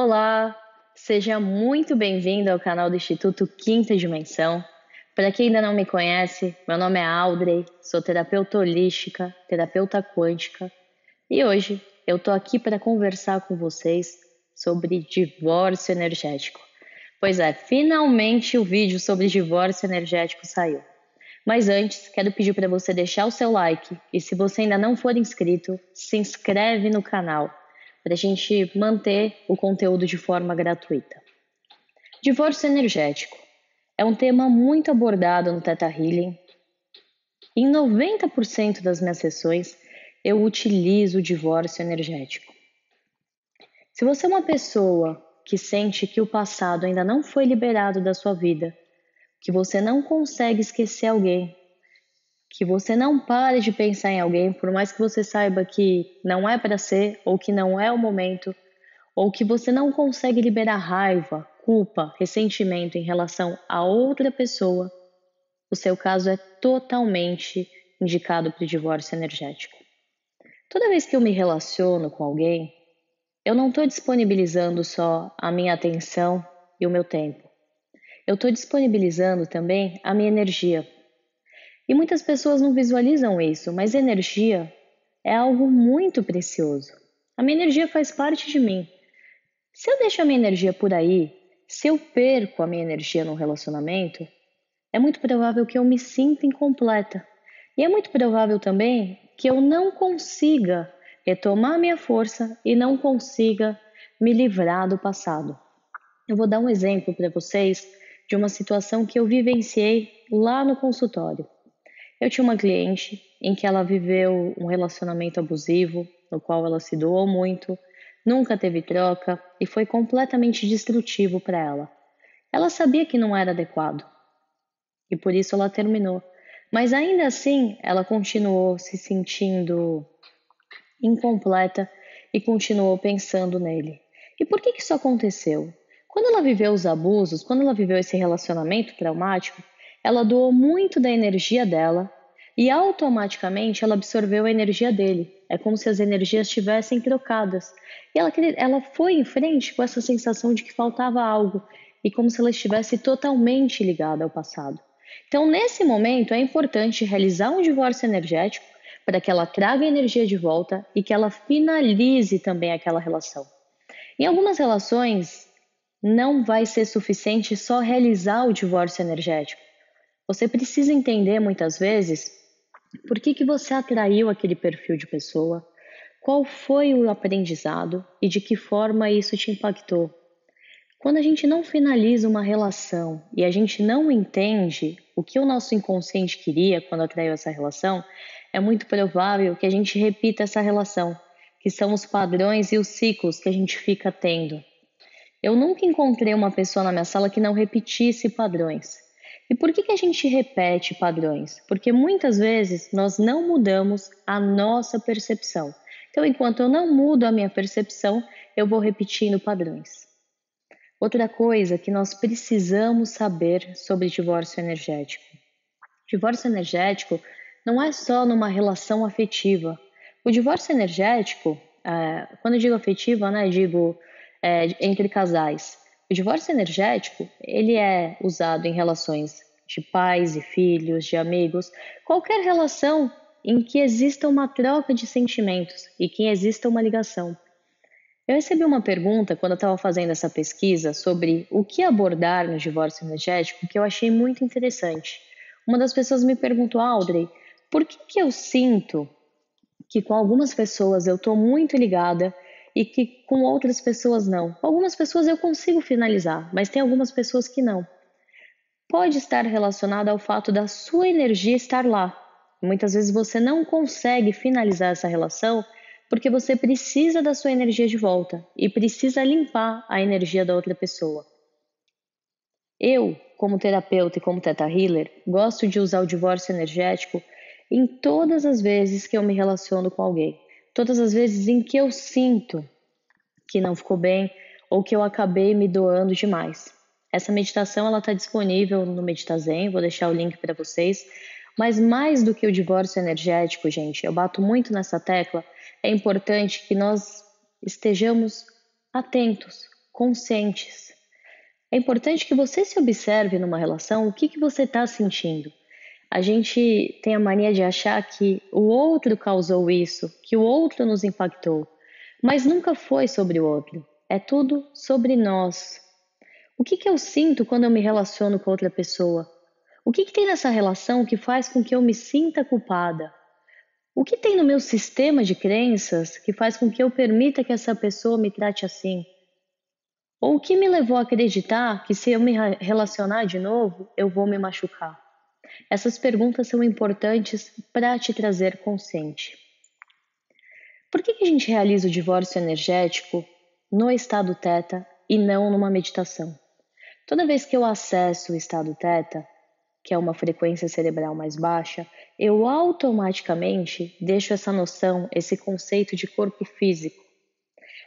Olá, seja muito bem-vindo ao canal do Instituto Quinta Dimensão. Para quem ainda não me conhece, meu nome é Audrey, sou terapeuta holística, terapeuta quântica, e hoje eu tô aqui para conversar com vocês sobre divórcio energético. Pois é, finalmente o vídeo sobre divórcio energético saiu. Mas antes, quero pedir para você deixar o seu like e se você ainda não for inscrito, se inscreve no canal para a gente manter o conteúdo de forma gratuita. Divórcio energético é um tema muito abordado no Teta Healing. Em 90% das minhas sessões, eu utilizo o divórcio energético. Se você é uma pessoa que sente que o passado ainda não foi liberado da sua vida, que você não consegue esquecer alguém, que você não pare de pensar em alguém, por mais que você saiba que não é para ser, ou que não é o momento, ou que você não consegue liberar raiva, culpa, ressentimento em relação a outra pessoa, o seu caso é totalmente indicado para o divórcio energético. Toda vez que eu me relaciono com alguém, eu não estou disponibilizando só a minha atenção e o meu tempo. Eu estou disponibilizando também a minha energia e muitas pessoas não visualizam isso, mas energia é algo muito precioso. A minha energia faz parte de mim. Se eu deixo a minha energia por aí, se eu perco a minha energia num relacionamento, é muito provável que eu me sinta incompleta. E é muito provável também que eu não consiga retomar a minha força e não consiga me livrar do passado. Eu vou dar um exemplo para vocês de uma situação que eu vivenciei lá no consultório. Eu tinha uma cliente em que ela viveu um relacionamento abusivo, no qual ela se doou muito, nunca teve troca e foi completamente destrutivo para ela. Ela sabia que não era adequado e por isso ela terminou. Mas ainda assim, ela continuou se sentindo incompleta e continuou pensando nele. E por que, que isso aconteceu? Quando ela viveu os abusos, quando ela viveu esse relacionamento traumático, ela doou muito da energia dela e automaticamente ela absorveu a energia dele. É como se as energias estivessem trocadas. E ela, ela foi em frente com essa sensação de que faltava algo e como se ela estivesse totalmente ligada ao passado. Então, nesse momento, é importante realizar um divórcio energético para que ela traga a energia de volta e que ela finalize também aquela relação. Em algumas relações, não vai ser suficiente só realizar o divórcio energético. Você precisa entender muitas vezes por que, que você atraiu aquele perfil de pessoa, qual foi o aprendizado e de que forma isso te impactou. Quando a gente não finaliza uma relação e a gente não entende o que o nosso inconsciente queria quando atraiu essa relação, é muito provável que a gente repita essa relação, que são os padrões e os ciclos que a gente fica tendo. Eu nunca encontrei uma pessoa na minha sala que não repetisse padrões. E por que, que a gente repete padrões? Porque muitas vezes nós não mudamos a nossa percepção. Então, enquanto eu não mudo a minha percepção, eu vou repetindo padrões. Outra coisa que nós precisamos saber sobre divórcio energético. Divórcio energético não é só numa relação afetiva. O divórcio energético, eh, quando eu digo afetiva, né, digo é, entre casais. O divórcio energético, ele é usado em relações de pais e filhos, de amigos, qualquer relação em que exista uma troca de sentimentos e que exista uma ligação. Eu recebi uma pergunta quando eu estava fazendo essa pesquisa sobre o que abordar no divórcio energético que eu achei muito interessante. Uma das pessoas me perguntou, Audrey, por que, que eu sinto que com algumas pessoas eu estou muito ligada e que com outras pessoas não. Algumas pessoas eu consigo finalizar, mas tem algumas pessoas que não. Pode estar relacionado ao fato da sua energia estar lá. Muitas vezes você não consegue finalizar essa relação porque você precisa da sua energia de volta e precisa limpar a energia da outra pessoa. Eu, como terapeuta e como teta healer, gosto de usar o divórcio energético em todas as vezes que eu me relaciono com alguém todas as vezes em que eu sinto que não ficou bem ou que eu acabei me doando demais. Essa meditação ela está disponível no Meditazen, vou deixar o link para vocês. Mas mais do que o divórcio energético, gente, eu bato muito nessa tecla. É importante que nós estejamos atentos, conscientes. É importante que você se observe numa relação, o que, que você está sentindo. A gente tem a mania de achar que o outro causou isso, que o outro nos impactou, mas nunca foi sobre o outro. É tudo sobre nós. O que, que eu sinto quando eu me relaciono com outra pessoa? O que, que tem nessa relação que faz com que eu me sinta culpada? O que tem no meu sistema de crenças que faz com que eu permita que essa pessoa me trate assim? Ou o que me levou a acreditar que se eu me relacionar de novo, eu vou me machucar? Essas perguntas são importantes para te trazer consciente. Por que, que a gente realiza o divórcio energético no estado teta e não numa meditação? Toda vez que eu acesso o estado teta, que é uma frequência cerebral mais baixa, eu automaticamente deixo essa noção, esse conceito de corpo físico.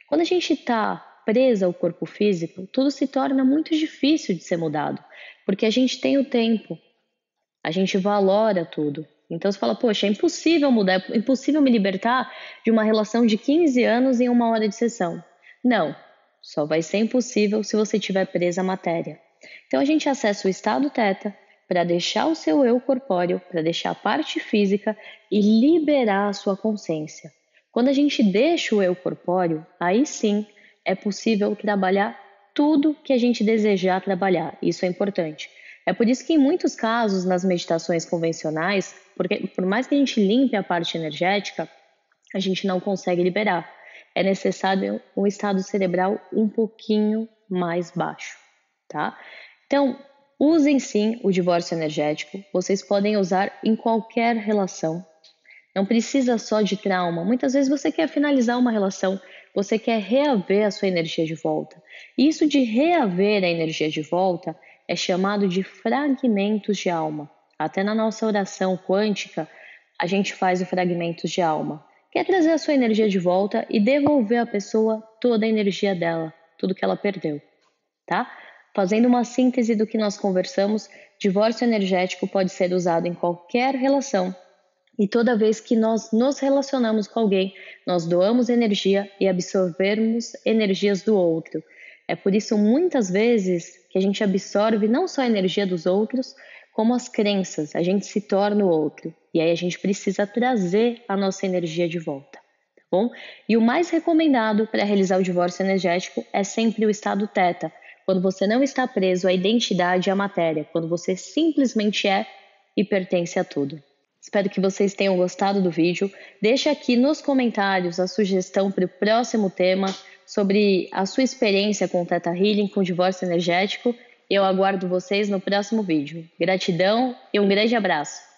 Quando a gente está presa ao corpo físico, tudo se torna muito difícil de ser mudado, porque a gente tem o tempo, a gente valora tudo. Então você fala, poxa, é impossível mudar, é impossível me libertar de uma relação de 15 anos em uma hora de sessão. Não, só vai ser impossível se você tiver presa à matéria. Então a gente acessa o estado teta para deixar o seu eu corpóreo, para deixar a parte física e liberar a sua consciência. Quando a gente deixa o eu corpóreo, aí sim é possível trabalhar tudo que a gente desejar trabalhar. Isso é importante. É por isso que em muitos casos nas meditações convencionais, porque por mais que a gente limpe a parte energética, a gente não consegue liberar. É necessário um estado cerebral um pouquinho mais baixo, tá? Então, usem sim o divórcio energético. Vocês podem usar em qualquer relação. Não precisa só de trauma. Muitas vezes você quer finalizar uma relação, você quer reaver a sua energia de volta. E isso de reaver a energia de volta é chamado de fragmentos de alma. Até na nossa oração quântica, a gente faz o fragmentos de alma, que é trazer a sua energia de volta e devolver à pessoa toda a energia dela, tudo que ela perdeu, tá? Fazendo uma síntese do que nós conversamos, divórcio energético pode ser usado em qualquer relação. E toda vez que nós nos relacionamos com alguém, nós doamos energia e absorvemos energias do outro. É por isso muitas vezes que a gente absorve não só a energia dos outros, como as crenças, a gente se torna o outro. E aí a gente precisa trazer a nossa energia de volta, tá bom? E o mais recomendado para realizar o divórcio energético é sempre o estado teta, quando você não está preso à identidade e é à matéria, quando você simplesmente é e pertence a tudo. Espero que vocês tenham gostado do vídeo. Deixe aqui nos comentários a sugestão para o próximo tema sobre a sua experiência com o Teta Healing, com o divórcio energético. Eu aguardo vocês no próximo vídeo. Gratidão e um grande abraço!